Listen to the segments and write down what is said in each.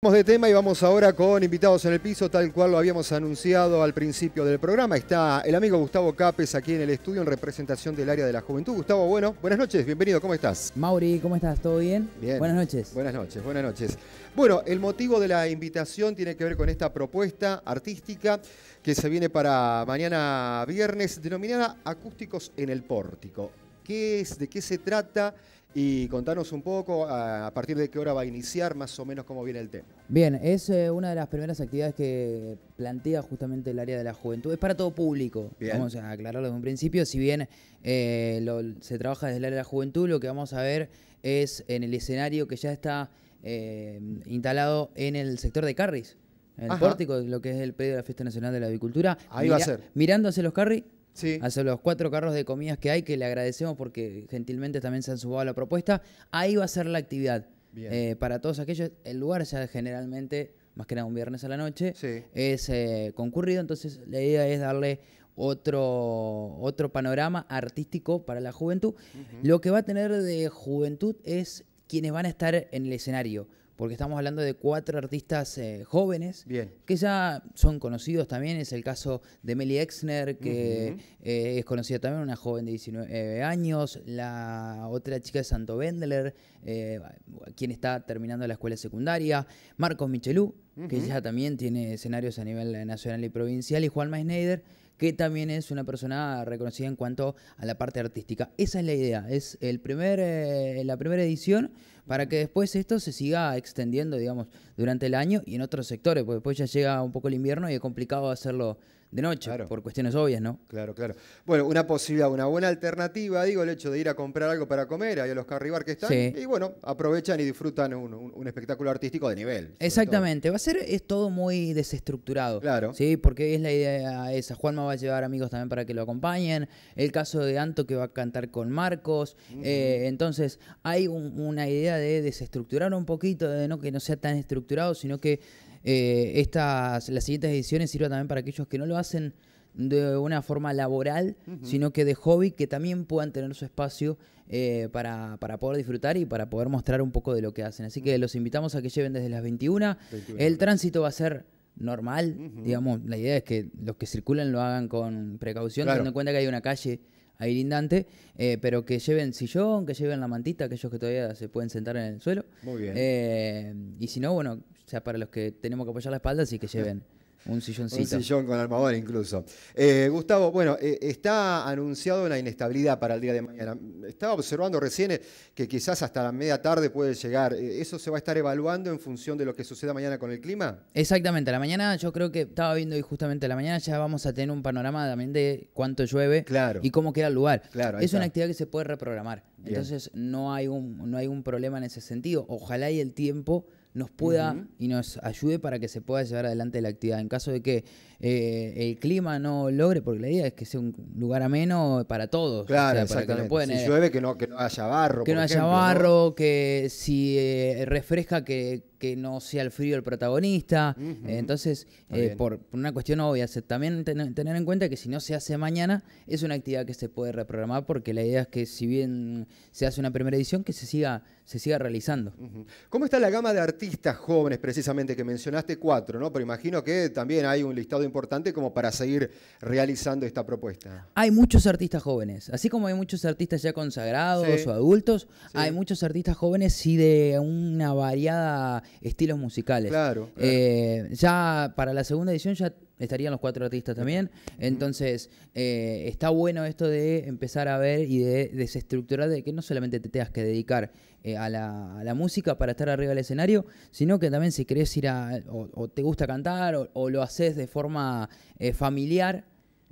Vamos de tema y vamos ahora con invitados en el piso, tal cual lo habíamos anunciado al principio del programa. Está el amigo Gustavo Capes aquí en el estudio en representación del área de la juventud. Gustavo, bueno, buenas noches, bienvenido, ¿cómo estás? Mauri, ¿cómo estás? ¿Todo bien? Bien. Buenas noches. Buenas noches, buenas noches. Bueno, el motivo de la invitación tiene que ver con esta propuesta artística que se viene para mañana viernes denominada Acústicos en el Pórtico de qué se trata y contanos un poco a, partir de qué hora va a iniciar, más o menos cómo viene el tema. Bien, es eh, una de las primeras actividades que plantea justamente el área de la juventud. Es para todo público, vamos a aclararlo desde un principio. Si bien eh, se trabaja desde el área de la juventud, lo que vamos a ver es en el escenario que ya está eh, instalado en el sector de Carris. En el pórtico, lo que es el pedido de la Fiesta Nacional de la Avicultura. Ahí va a ser. Mirando hacia los Carris, Hacer los cuatro carros de comidas que hay, que le agradecemos porque gentilmente también se han subado a la propuesta. Ahí va a ser la actividad. Eh, para todos aquellos, el lugar ya generalmente, más que nada un viernes a la noche, es eh, concurrido, entonces la idea es darle otro, otro panorama artístico para la juventud. Lo que va a tener de juventud es quienes van a estar en el escenario porque estamos hablando de cuatro artistas eh, jóvenes que ya son conocidos también. Es el caso de Meli Exner, que eh, es conocida también, una joven de 19 años. La otra chica de Santo Wendler, eh, quien está terminando la escuela secundaria. Marcos Michelú, que ya también tiene escenarios a nivel nacional y provincial. Y Juan Schneider, que también es una persona reconocida en cuanto a la parte artística. Esa es la idea, es el primer, la primera edición para que después esto se siga extendiendo, digamos, durante el año y en otros sectores, porque después ya llega un poco el invierno y es complicado hacerlo de noche, por cuestiones obvias, ¿no? Claro, claro. Bueno, una posibilidad, una buena alternativa, digo, el hecho de ir a comprar algo para comer, ahí a los carribar que están, y bueno, aprovechan y disfrutan un, espectáculo artístico de nivel. Exactamente, va a ser, es todo muy desestructurado. Claro. Sí, porque es la idea esa. Juanma va a llevar amigos también para que lo acompañen, el caso de Anto que va a cantar con Marcos, eh, entonces hay una idea de desestructurar un poquito, de no que no sea tan estructurado, sino que eh, estas, las siguientes ediciones sirva también para aquellos que no lo hacen de una forma laboral, sino que de hobby, que también puedan tener su espacio eh, para, poder disfrutar y para poder mostrar un poco de lo que hacen. Así que los invitamos a que lleven desde las 21. El tránsito va a ser normal, digamos, la idea es que los que circulan lo hagan con precaución, teniendo en cuenta que hay una calle ahí lindante, eh, pero que lleven sillón, que lleven la mantita, aquellos que todavía se pueden sentar en el suelo. Muy bien. Eh, y si no, bueno, para los que tenemos que apoyar la espalda, sí que lleven. Un silloncito. Un sillón con armador incluso. Eh, Gustavo, bueno, eh, está anunciado una inestabilidad para el día de mañana. Estaba observando recién eh, que quizás hasta la media tarde puede llegar. ¿Eso se va a estar evaluando en función de lo que suceda mañana con el clima? Exactamente. A la mañana yo creo que estaba viendo y justamente a la mañana ya vamos a tener un panorama también de cuánto llueve y cómo queda el lugar. es una actividad que se puede reprogramar. Entonces no hay, un, no hay un problema en ese sentido. Ojalá y el tiempo nos pueda y nos ayude para que se pueda llevar adelante la actividad. En caso de que eh, el clima no logre, porque la idea es que sea un lugar ameno para todos. Claro, que no si eh, llueve, que no, que no haya barro. Que no haya barro, que si eh, refresca, que que no sea el frío el protagonista. Entonces, eh, por, una cuestión obvia, también tener en cuenta que si no se hace mañana, es una actividad que se puede reprogramar porque la idea es que si bien se hace una primera edición, que se siga, se siga realizando. ¿Cómo está la gama de artistas jóvenes precisamente que mencionaste cuatro, ¿no? Pero imagino que también hay un listado importante como para seguir realizando esta propuesta. Hay muchos artistas jóvenes, así como hay muchos artistas ya consagrados o adultos, hay muchos artistas jóvenes y de una variada estilos musicales. Eh, claro. ya para la segunda edición ya estarían los cuatro artistas también. Entonces, eh, está bueno esto de empezar a ver y de desestructurar de que no solamente te tengas que dedicar eh, a, la, música para estar arriba del escenario, sino que también si querés ir a, o, te gusta cantar, o, lo haces de forma familiar,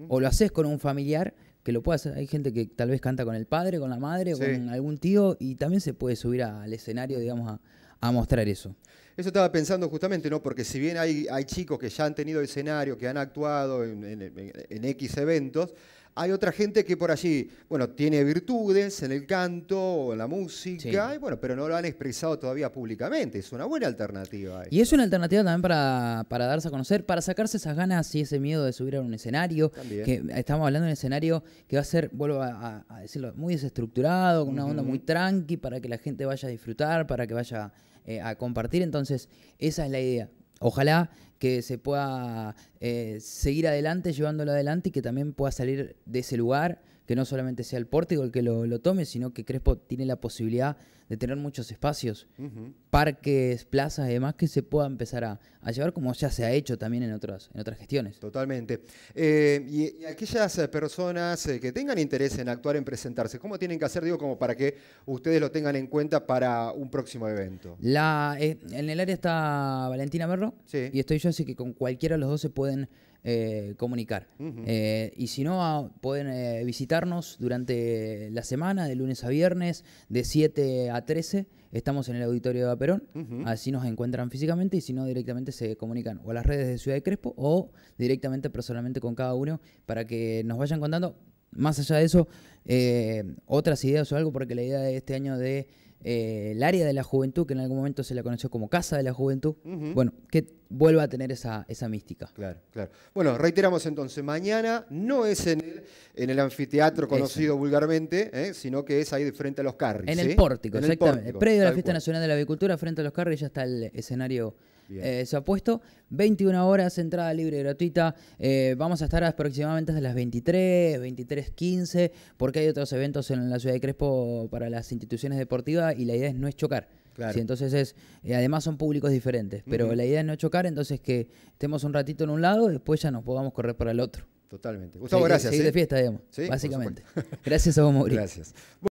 o lo haces con un familiar, que lo puedas Hay gente que tal vez canta con el padre, con la madre, con algún tío, y también se puede subir al escenario, digamos, a a mostrar eso. Eso estaba pensando justamente, ¿no? Porque si bien hay, hay chicos que ya han tenido escenario, que han actuado en, en, X eventos, hay otra gente que por allí, bueno, tiene virtudes en el canto o en la música, bueno, pero no lo han expresado todavía públicamente. Es una buena alternativa. Y es una alternativa también para, darse a conocer, para sacarse esas ganas y ese miedo de subir a un escenario. Que estamos hablando de un escenario que va a ser, vuelvo a, decirlo, muy desestructurado, con una onda muy tranqui, para que la gente vaya a disfrutar, para que vaya eh, a compartir. Entonces, esa es la idea. Ojalá que se pueda eh, seguir adelante, llevándolo adelante y que también pueda salir de ese lugar que no solamente sea el pórtico el que lo, tome, sino que Crespo tiene la posibilidad de tener muchos espacios, parques, plazas y demás que se pueda empezar a, llevar como ya se ha hecho también en otras, en otras gestiones. Totalmente. Eh, y, aquellas eh, personas eh, que tengan interés en actuar, en presentarse, ¿cómo tienen que hacer, digo, como para que ustedes lo tengan en cuenta para un próximo evento? en el área está Valentina Merlo y estoy yo, así que con cualquiera de los dos se pueden eh, comunicar. Eh, y si no, ah, pueden eh, visitarnos durante la semana, de lunes a viernes, de 7 a 13. Estamos en el auditorio de Aperón, así nos encuentran físicamente y si no, directamente se comunican o a las redes de Ciudad de Crespo o directamente personalmente con cada uno para que nos vayan contando, más allá de eso, otras ideas o algo, porque la idea de este año de el área de la juventud, que en algún momento se la conoció como Casa de la Juventud, bueno, que vuelva a tener esa, esa mística. Claro, claro. Bueno, reiteramos entonces, mañana no es en el, en el anfiteatro conocido vulgarmente, ¿eh? sino que es ahí de frente a los carries. En el pórtico, exactamente. El, predio de la Fiesta Nacional de la Avicultura, frente a los carris, ya está el escenario. se ha puesto 21 horas, entrada libre y gratuita. Eh, vamos a estar aproximadamente hasta las 23, 23 15 porque hay otros eventos en la ciudad de Crespo para las instituciones deportivas y la idea es no es chocar. Claro. Entonces es, eh, además son públicos diferentes, pero la idea es no chocar, entonces que estemos un ratito en un lado, después ya nos podamos correr para el otro. Totalmente. Gustavo, gracias. Seguir ¿eh? de fiesta, digamos, básicamente. gracias a vos, Mauricio. Gracias.